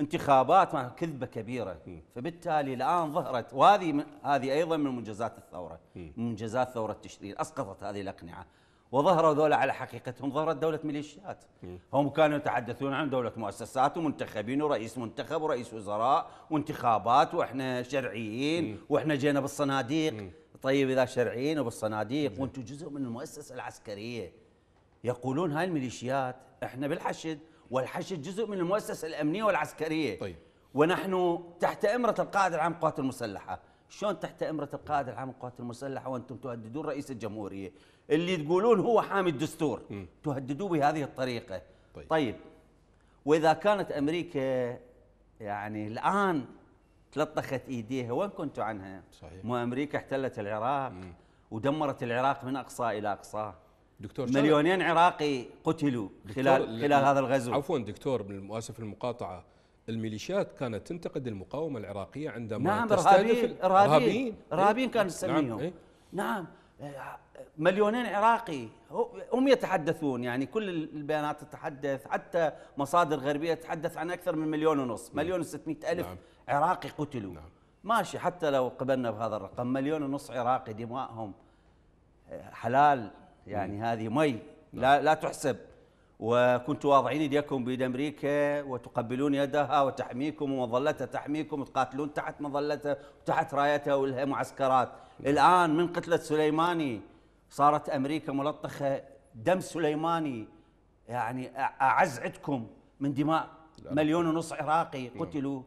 انتخابات مع كذبة كبيرة م. فبالتالي الآن ظهرت وهذه هذه أيضا من منجزات الثورة م. منجزات ثورة تشرين أسقطت هذه الأقنعة وظهروا ذولا على حقيقتهم ظهرت دولة ميليشيات هم كانوا يتحدثون عن دولة مؤسسات ومنتخبين ورئيس منتخب ورئيس وزراء وانتخابات واحنا شرعيين واحنا جينا بالصناديق طيب اذا شرعيين وبالصناديق وانتم جزء من المؤسسة العسكرية يقولون هاي الميليشيات احنا بالحشد والحشد جزء من المؤسسة الأمنية والعسكرية طيب ونحن تحت امره القائد العام للقوات المسلحه شلون تحت امره القائد العام للقوات المسلحه وانتم تهددون رئيس الجمهوريه اللي تقولون هو حامي الدستور تهددوه بهذه الطريقه طيب. طيب واذا كانت امريكا يعني الان تلطخت ايديها وين كنتوا عنها؟ صحيح مو امريكا احتلت العراق مم. ودمرت العراق من اقصى الى اقصى دكتور مليونين عراقي قتلوا خلال خلال هذا الغزو عفوا دكتور اسف المقاطعه الميليشيات كانت تنتقد المقاومه العراقيه عندما نعم تستهدف ارهابيين ارهابيين ارهابيين إيه؟ كانت نعم، تسميهم إيه؟ نعم, نعم مليونين عراقي هم يتحدثون يعني كل البيانات تتحدث حتى مصادر غربيه تتحدث عن اكثر من مليون ونص نعم. مليون و600 الف نعم. عراقي قتلوا نعم. ماشي حتى لو قبلنا بهذا الرقم مليون ونص عراقي دمائهم آه، حلال يعني هذه مي لا نعم. لا تحسب وكنت واضعين يديكم بيد امريكا وتقبلون يدها وتحميكم ومظلتها تحميكم وتقاتلون تحت مظلتها وتحت رايتها ولها معسكرات نعم. الان من قتله سليماني صارت امريكا ملطخه دم سليماني يعني اعز عندكم من دماء مليون ونص عراقي نعم. قتلوا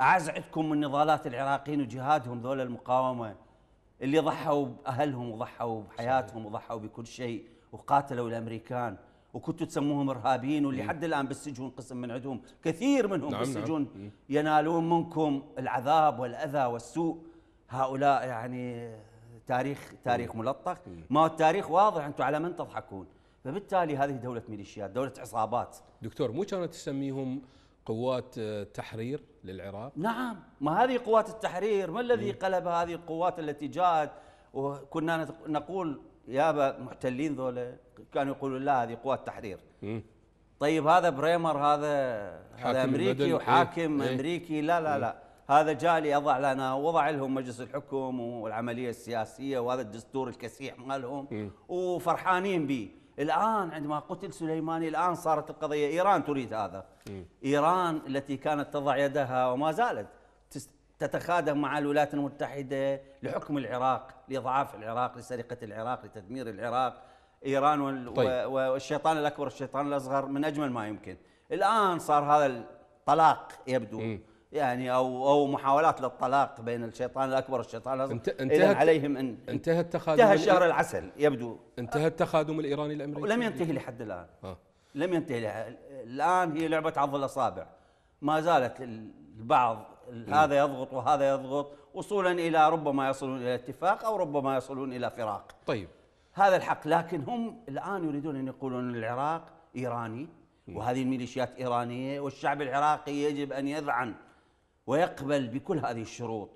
اعز عندكم من نضالات العراقيين وجهادهم ذول المقاومه اللي ضحوا باهلهم وضحوا بحياتهم وضحوا بكل شيء وقاتلوا الامريكان وكنتوا تسموهم ارهابيين واللي حد الان بالسجون قسم من عندهم كثير منهم نعم بالسجون نعم. ينالون منكم العذاب والاذى والسوء هؤلاء يعني تاريخ تاريخ ملطخ ما هو التاريخ واضح انتم على من تضحكون فبالتالي هذه دوله ميليشيات دوله عصابات دكتور مو كانت تسميهم قوات آه، تحرير للعراق نعم ما هذه قوات التحرير ما الذي قلب هذه القوات التي جاءت وكنا نقول يابا محتلين ذولا كانوا يقولوا لا هذه قوات تحرير طيب هذا بريمر هذا هذا امريكي إيه، وحاكم ايه. امريكي لا لا لا هذا جاء ليضع لنا وضع لهم مجلس الحكم والعمليه السياسيه وهذا الدستور الكسيح مالهم وفرحانين به الان عندما قتل سليماني الان صارت القضيه ايران تريد هذا ايران التي كانت تضع يدها وما زالت تتخادم مع الولايات المتحدة لحكم العراق لإضعاف العراق لسرقة العراق لتدمير العراق إيران وال طيب. والشيطان الأكبر والشيطان الأصغر من أجمل ما يمكن الآن صار هذا الطلاق يبدو م. يعني او او محاولات للطلاق بين الشيطان الاكبر والشيطان الاصغر انتهت عليهم ان انتهى التخادم انتهى شهر العسل يبدو انتهى التخادم الايراني الامريكي لم ينتهي لحد الان آه. لم ينتهي الان هي لعبه عض الاصابع ما زالت البعض هذا يضغط وهذا يضغط وصولا الى ربما يصلون الى اتفاق او ربما يصلون الى فراق. طيب هذا الحق لكن هم الان يريدون ان يقولون العراق ايراني وهذه الميليشيات ايرانيه والشعب العراقي يجب ان يذعن ويقبل بكل هذه الشروط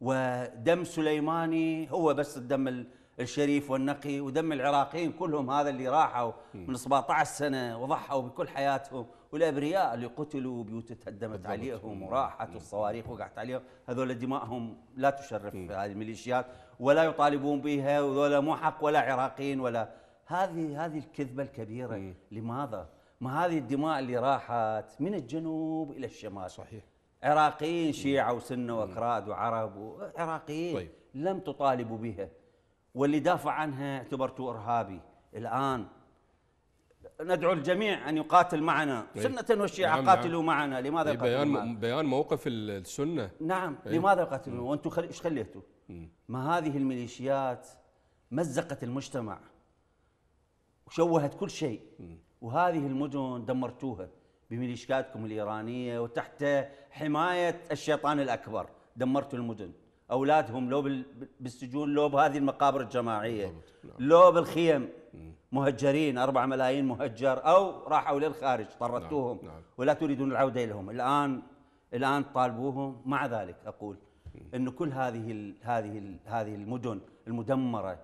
ودم سليماني هو بس الدم الشريف والنقي ودم العراقيين كلهم هذا اللي راحوا من 17 سنه وضحوا بكل حياتهم والابرياء اللي قتلوا بيوت تهدمت عليهم وراحت والصواريخ وقعت عليهم هذول دمائهم لا تشرف هذه الميليشيات ولا يطالبون بها وذولا مو حق ولا عراقيين ولا هذه هذه الكذبه الكبيره مم. لماذا؟ ما هذه الدماء اللي راحت من الجنوب الى الشمال صحيح عراقيين شيعه وسنه واكراد وعرب عراقيين طيب. لم تطالبوا بها واللي دافع عنها اعتبرته ارهابي الان ندعو الجميع أن يقاتل معنا طيب. سنة والشيعة نعم, نعم. قاتلوا نعم. معنا لماذا إيه، قاتلوا بيان معنا؟ بيان موقف السنة نعم أي. لماذا يقاتلون وأنتم إيش خليتوا ما هذه الميليشيات مزقت المجتمع وشوهت كل شيء وهذه المدن دمرتوها بميليشياتكم الإيرانية وتحت حماية الشيطان الأكبر دمرتوا المدن أولادهم لو بالسجون لو بهذه المقابر الجماعية نعم. لو بالخيم مهجرين أربعة ملايين مهجر أو راحوا للخارج طردتوهم نعم. نعم. ولا تريدون العودة لهم الآن الآن طالبوهم مع ذلك أقول أن كل هذه الـ هذه الـ هذه المدن المدمرة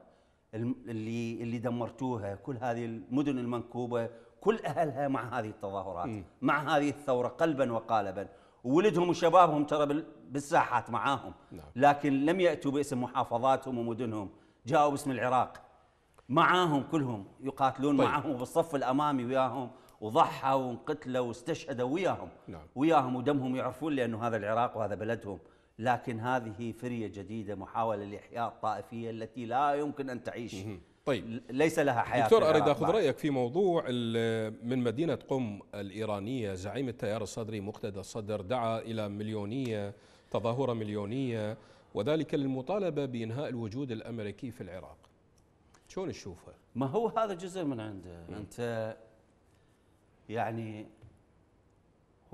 اللي اللي دمرتوها كل هذه المدن المنكوبة كل أهلها مع هذه التظاهرات مع هذه الثورة قلبا وقالبا وولدهم وشبابهم ترى بالساحات معاهم نعم. لكن لم يأتوا باسم محافظاتهم ومدنهم جاءوا باسم العراق معاهم كلهم يقاتلون طيب. معاهم بالصف الامامي وياهم وضحوا وانقتلوا واستشهدوا وياهم نعم. وياهم ودمهم يعرفون لانه هذا العراق وهذا بلدهم لكن هذه فريه جديده محاوله لاحياء الطائفيه التي لا يمكن ان تعيش مه. طيب ليس لها حياه دكتور اريد اخذ رايك في موضوع من مدينه قم الايرانيه زعيم التيار الصدري مقتدى الصدر دعا الى مليونيه تظاهره مليونيه وذلك للمطالبه بانهاء الوجود الامريكي في العراق شلون تشوفه؟ ما هو هذا جزء من عنده مم. انت يعني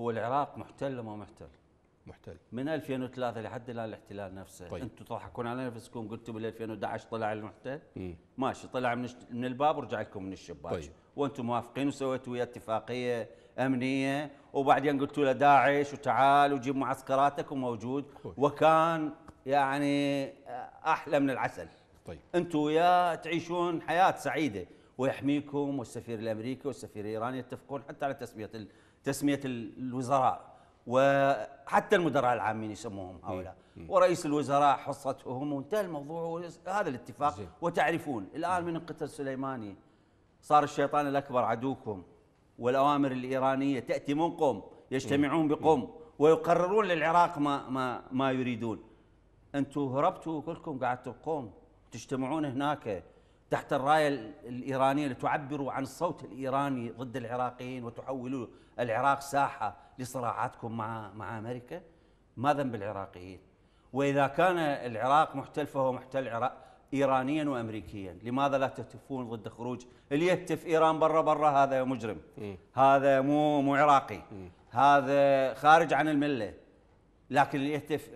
هو العراق محتل ما محتل محتل من 2003 لحد الان الاحتلال نفسه طيب. انتم تضحكون على نفسكم قلتوا بال 2011 طلع المحتل مم. ماشي طلع من من الباب ورجع لكم من الشباك طيب. وانتم موافقين وسويتوا ويا اتفاقيه امنيه وبعدين قلتوا له داعش وتعال وجيب معسكراتك وموجود وكان يعني احلى من العسل طيب انتم يا تعيشون حياه سعيده ويحميكم والسفير الامريكي والسفير الايراني يتفقون حتى على تسميه تسميه الوزراء وحتى المدراء العامين يسموهم هؤلاء ورئيس الوزراء حصتهم وانتهى الموضوع هذا الاتفاق زي. وتعرفون الان من قتل سليماني صار الشيطان الاكبر عدوكم والاوامر الايرانيه تاتي من قم يجتمعون بقم ويقررون للعراق ما ما ما يريدون انتم هربتوا كلكم قعدتوا بقوم تجتمعون هناك تحت الرايه الايرانيه لتعبروا عن الصوت الايراني ضد العراقيين وتحولوا العراق ساحه لصراعاتكم مع مع امريكا ما ذنب العراقيين واذا كان العراق محتل فهو محتل عراق ايرانيا وامريكيا، لماذا لا تهتفون ضد خروج اللي يهتف ايران برا برا هذا مجرم، هذا مو مو عراقي، هذا خارج عن المله، لكن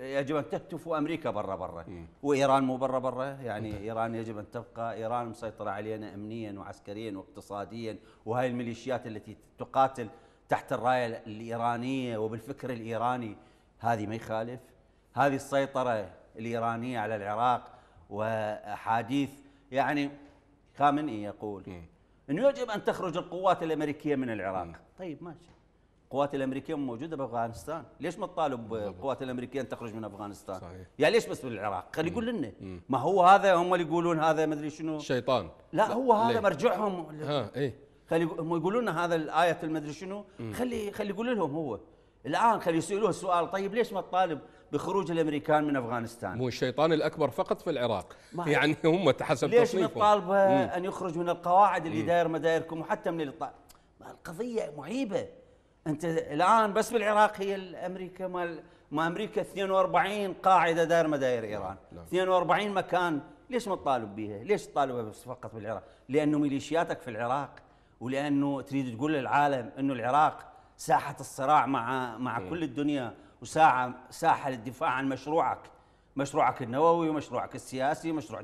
يجب ان تكتف امريكا برا برا إيه. وايران مو برا برا يعني مم. ايران يجب ان تبقى ايران مسيطره علينا امنيا وعسكريا واقتصاديا وهاي الميليشيات التي تقاتل تحت الرايه الايرانيه وبالفكر الايراني هذه ما يخالف هذه السيطره الايرانيه على العراق واحاديث يعني خامنئي إيه يقول إيه. انه يجب ان تخرج القوات الامريكيه من العراق مم. طيب ماشي القوات الامريكيه موجوده بافغانستان، ليش ما تطالب القوات الامريكيه ان تخرج من افغانستان؟ صحيح. يعني ليش بس بالعراق؟ خلي يقول لنا ما هو هذا هم اللي يقولون هذا ما ادري شنو شيطان لا, لا هو هذا مرجعهم ها اي خلي هم يقولون هذا الايه المدري شنو خلي خلي يقول لهم هو الان خلي يسالوه السؤال طيب ليش ما تطالب بخروج الامريكان من افغانستان مو الشيطان الاكبر فقط في العراق يعني هم حسب ليش ما تطالب ان يخرج من القواعد اللي داير مدايركم وحتى من القضيه معيبه انت الان بس بالعراق هي الامريكا مال ما امريكا 42 قاعده دار مداير ايران لا. نعم. نعم. 42 مكان ليش ما تطالب بها؟ ليش تطالبها بس فقط بالعراق؟ لانه ميليشياتك في العراق ولانه تريد تقول للعالم انه العراق ساحه الصراع مع مع م. إيه. كل الدنيا وساحه ساحه للدفاع عن مشروعك مشروعك النووي ومشروعك السياسي ومشروع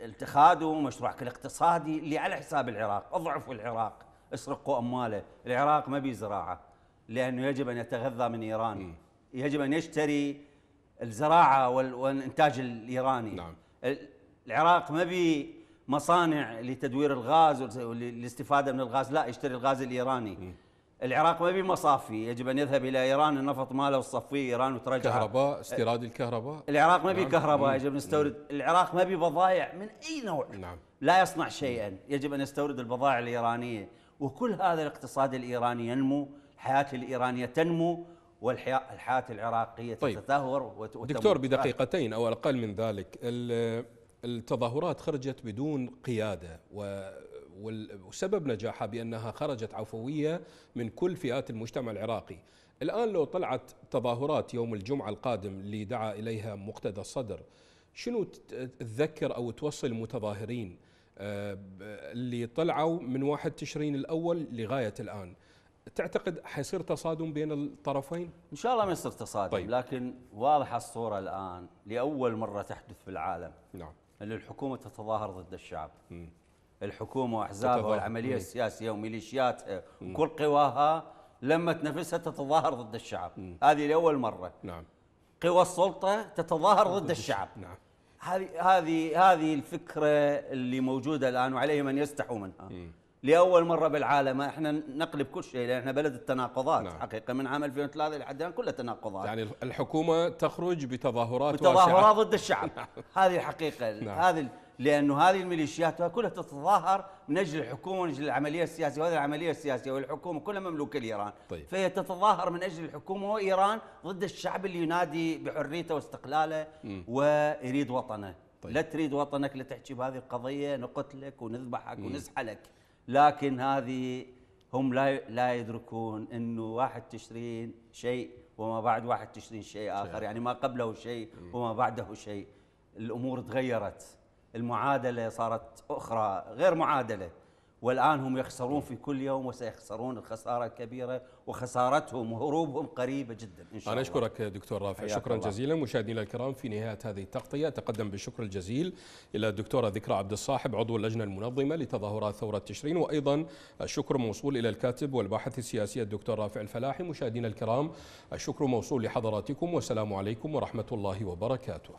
اتخاذه ومشروعك الاقتصادي اللي على حساب العراق اضعفوا العراق اسرقوا امواله العراق ما بي زراعه لانه يجب ان يتغذى من ايران م. يجب ان يشتري الزراعه والانتاج الايراني نعم العراق ما بي مصانع لتدوير الغاز والاستفاده من الغاز لا يشتري الغاز الايراني م. العراق ما بي مصافي يجب ان يذهب الى ايران النفط ماله والصفي ايران وترجعه كهرباء استيراد الكهرباء العراق ما بي نعم. كهرباء يجب نستورد نعم. العراق ما بي بضائع من اي نوع نعم. لا يصنع شيئا يجب ان يستورد البضائع الايرانيه وكل هذا الاقتصاد الإيراني ينمو الحياة الإيرانية تنمو والحياة العراقية طيب. تتدهور دكتور بدقيقتين أو أقل من ذلك التظاهرات خرجت بدون قيادة و وسبب نجاحها بأنها خرجت عفوية من كل فئات المجتمع العراقي الآن لو طلعت تظاهرات يوم الجمعة القادم اللي دعا إليها مقتدى الصدر شنو تذكر أو توصل المتظاهرين آه، اللي طلعوا من 1 تشرين الاول لغايه الان تعتقد حيصير تصادم بين الطرفين؟ ان شاء الله ما يصير تصادم طيب. لكن واضحه الصوره الان لاول مره تحدث في العالم نعم ان الحكومه تتظاهر ضد الشعب م. الحكومه واحزابها والعمليه السياسيه وميليشياتها وكل قواها لما نفسها تتظاهر ضد الشعب م. هذه لاول مره نعم قوى السلطه تتظاهر ضد الشعب نعم هذه هذه هذه الفكره اللي موجوده الان وعليه من يستحوا منها إيه. لاول مره بالعالم احنا نقلب كل شيء لان احنا بلد التناقضات نعم. حقيقه من عام 2003 لحد الان كلها تناقضات يعني الحكومه تخرج بتظاهرات بتظاهرات ضد الشعب نعم. هذه الحقيقه نعم. هذه لأنه هذه الميليشيات كلها تتظاهر من أجل الحكومة من أجل العملية السياسية وهذه العملية السياسية والحكومة كلها مملوكة لإيران طيب. فهي تتظاهر من أجل الحكومة وإيران ضد الشعب اللي ينادي بحريته واستقلاله م. ويريد وطنه طيب. لا تريد وطنك لا تحكي بهذه القضية نقتلك ونذبحك م. ونزحلك لكن هذه هم لا لا يدركون انه واحد تشرين شيء وما بعد واحد تشرين شيء اخر يعني ما قبله شيء وما بعده شيء الامور تغيرت المعادله صارت اخرى غير معادله والان هم يخسرون في كل يوم وسيخسرون الخساره الكبيره وخسارتهم وهروبهم قريبه جدا ان شاء انا الله. اشكرك دكتور رافع شكرا الله. جزيلا مشاهدينا الكرام في نهايه هذه التغطيه تقدم بالشكر الجزيل الى الدكتوره ذكرى عبد الصاحب عضو اللجنه المنظمه لتظاهرات ثوره تشرين وايضا الشكر موصول الى الكاتب والباحث السياسي الدكتور رافع الفلاحي مشاهدينا الكرام الشكر موصول لحضراتكم والسلام عليكم ورحمه الله وبركاته.